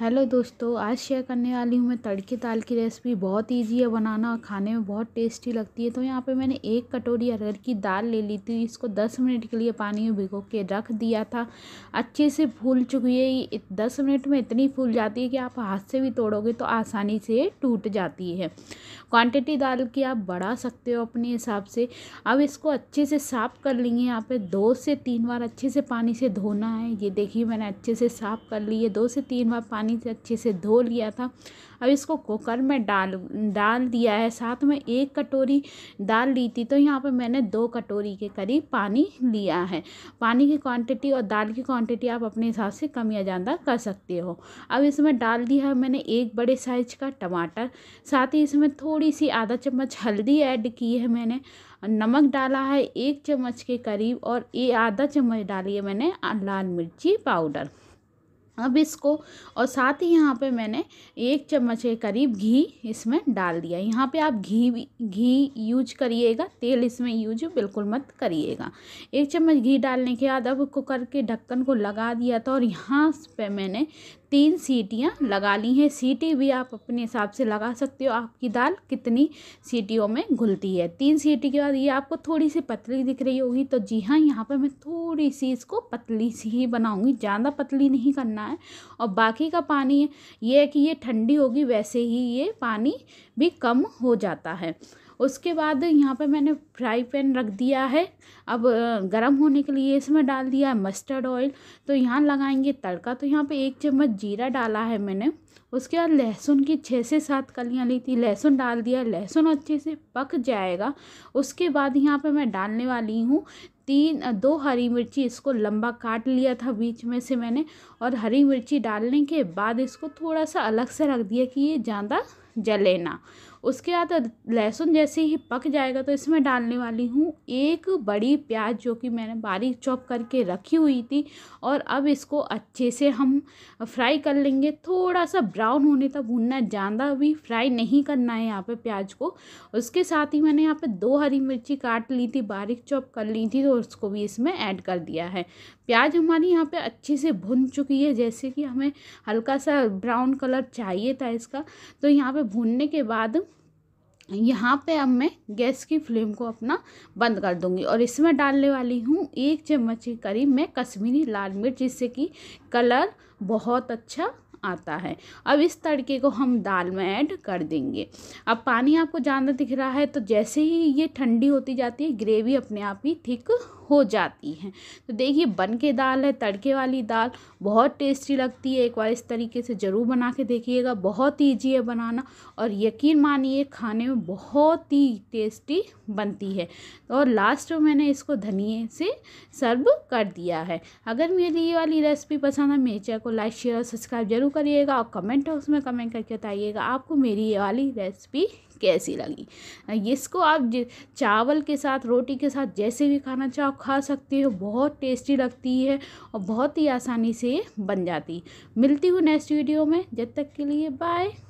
hello दोस्तों आज share करने वाली हूँ मैं तड़के दाल की रेसिपी बहुत इजी है बनाना और खाने में बहुत टेस्टी लगती है तो यहाँ पे मैंने एक कटोरी अरहर की दाल ले ली थी इसको दस मिनट के लिए पानी में भिगो के रख दिया था अच्छे से फूल चुकी है ये दस मिनट में इतनी फूल जाती है कि आप हाथ से भी तोड़ोगे तो आसानी से टूट जाती है क्वान्टिटी दाल की आप बढ़ा सकते हो अपने हिसाब से अब इसको अच्छे से साफ़ कर लेंगे यहाँ पर दो से तीन बार अच्छे से पानी से धोना है ये देखिए मैंने अच्छे से साफ़ कर ली है दो से तीन बार पानी पानी से अच्छे से धो लिया था अब इसको कुकर में डाल डाल दिया है साथ में एक कटोरी दाल ली थी तो यहाँ पर मैंने दो कटोरी के करीब पानी लिया है पानी की क्वांटिटी और दाल की क्वांटिटी आप अपने हिसाब से कम या ज़्यादा कर सकते हो अब इसमें डाल दिया है मैंने एक बड़े साइज़ का टमाटर साथ ही इसमें थोड़ी सी आधा चम्मच हल्दी ऐड की है मैंने नमक डाला है एक चम्मच के करीब और ये आधा चम्मच डाली है मैंने लाल मिर्ची पाउडर अब इसको और साथ ही यहाँ पे मैंने एक चम्मच के करीब घी इसमें डाल दिया यहाँ पे आप घी घी यूज करिएगा तेल इसमें यूज बिल्कुल मत करिएगा एक चम्मच घी डालने के बाद अब कुकर के ढक्कन को लगा दिया था और यहाँ पे मैंने तीन सीटियाँ लगा ली हैं सीटी भी आप अपने हिसाब से लगा सकते हो आपकी दाल कितनी सीटियों में घुलती है तीन सीटी के बाद ये आपको थोड़ी सी पतली दिख रही होगी तो जी हाँ यहाँ पर मैं थोड़ी सी इसको पतली सी ही बनाऊँगी ज़्यादा पतली नहीं करना है और बाकी का पानी ये है कि ये ठंडी होगी वैसे ही ये पानी भी कम हो जाता है उसके बाद यहाँ पे मैंने फ्राई पैन रख दिया है अब गरम होने के लिए इसमें डाल दिया है मस्टर्ड ऑयल तो यहाँ लगाएंगे तड़का तो यहाँ पे एक चम्मच जीरा डाला है मैंने उसके बाद लहसुन की छः से सात कलियाँ ली थी लहसुन डाल दिया लहसुन अच्छे से पक जाएगा उसके बाद यहाँ पर मैं डालने वाली हूँ तीन दो हरी मिर्ची इसको लंबा काट लिया था बीच में से मैंने और हरी मिर्ची डालने के बाद इसको थोड़ा सा अलग से रख दिया कि ये ज़्यादा जले ना उसके बाद लहसुन जैसे ही पक जाएगा तो इसमें डालने वाली हूँ एक बड़ी प्याज जो कि मैंने बारीक चॉप करके रखी हुई थी और अब इसको अच्छे से हम फ्राई कर लेंगे थोड़ा सा ब्राउन होने तक भूनना ज़्यादा भी फ्राई नहीं करना है यहाँ पे प्याज को उसके साथ ही मैंने यहाँ पे दो हरी मिर्ची काट ली थी बारीक चॉप कर ली थी तो उसको भी इसमें ऐड कर दिया है प्याज हमारी यहाँ पर अच्छे से भुन चुकी है जैसे कि हमें हल्का सा ब्राउन कलर चाहिए था इसका तो यहाँ पर भूनने के बाद यहाँ पे अब मैं गैस की फ्लेम को अपना बंद कर दूंगी और इसमें डालने वाली हूँ एक चम्मच के करीब मैं कश्मीरी लाल मिर्च जिससे कि कलर बहुत अच्छा आता है अब इस तड़के को हम दाल में ऐड कर देंगे अब पानी आपको ज़्यादा दिख रहा है तो जैसे ही ये ठंडी होती जाती है ग्रेवी अपने आप ही ठीक हो जाती है तो देखिए बन के दाल है तड़के वाली दाल बहुत टेस्टी लगती है एक बार इस तरीके से ज़रूर बना के देखिएगा बहुत ईजी है बनाना और यकीन मानिए खाने में बहुत ही टेस्टी बनती है और लास्ट में मैंने इसको धनिए से सर्व कर दिया है अगर मेरी ये वाली रेसिपी पसंद है मेरे चैनल को लाइक शेयर और सब्सक्राइब जरूर करिएगा और कमेंट बॉक्स में कमेंट करके बताइएगा आपको मेरी ये वाली रेसिपी कैसी लगी इसको आप चावल के साथ रोटी के साथ जैसे भी खाना चाहो खा सकते हो बहुत टेस्टी लगती है और बहुत ही आसानी से बन जाती मिलती हूँ नेक्स्ट वीडियो में जब तक के लिए बाय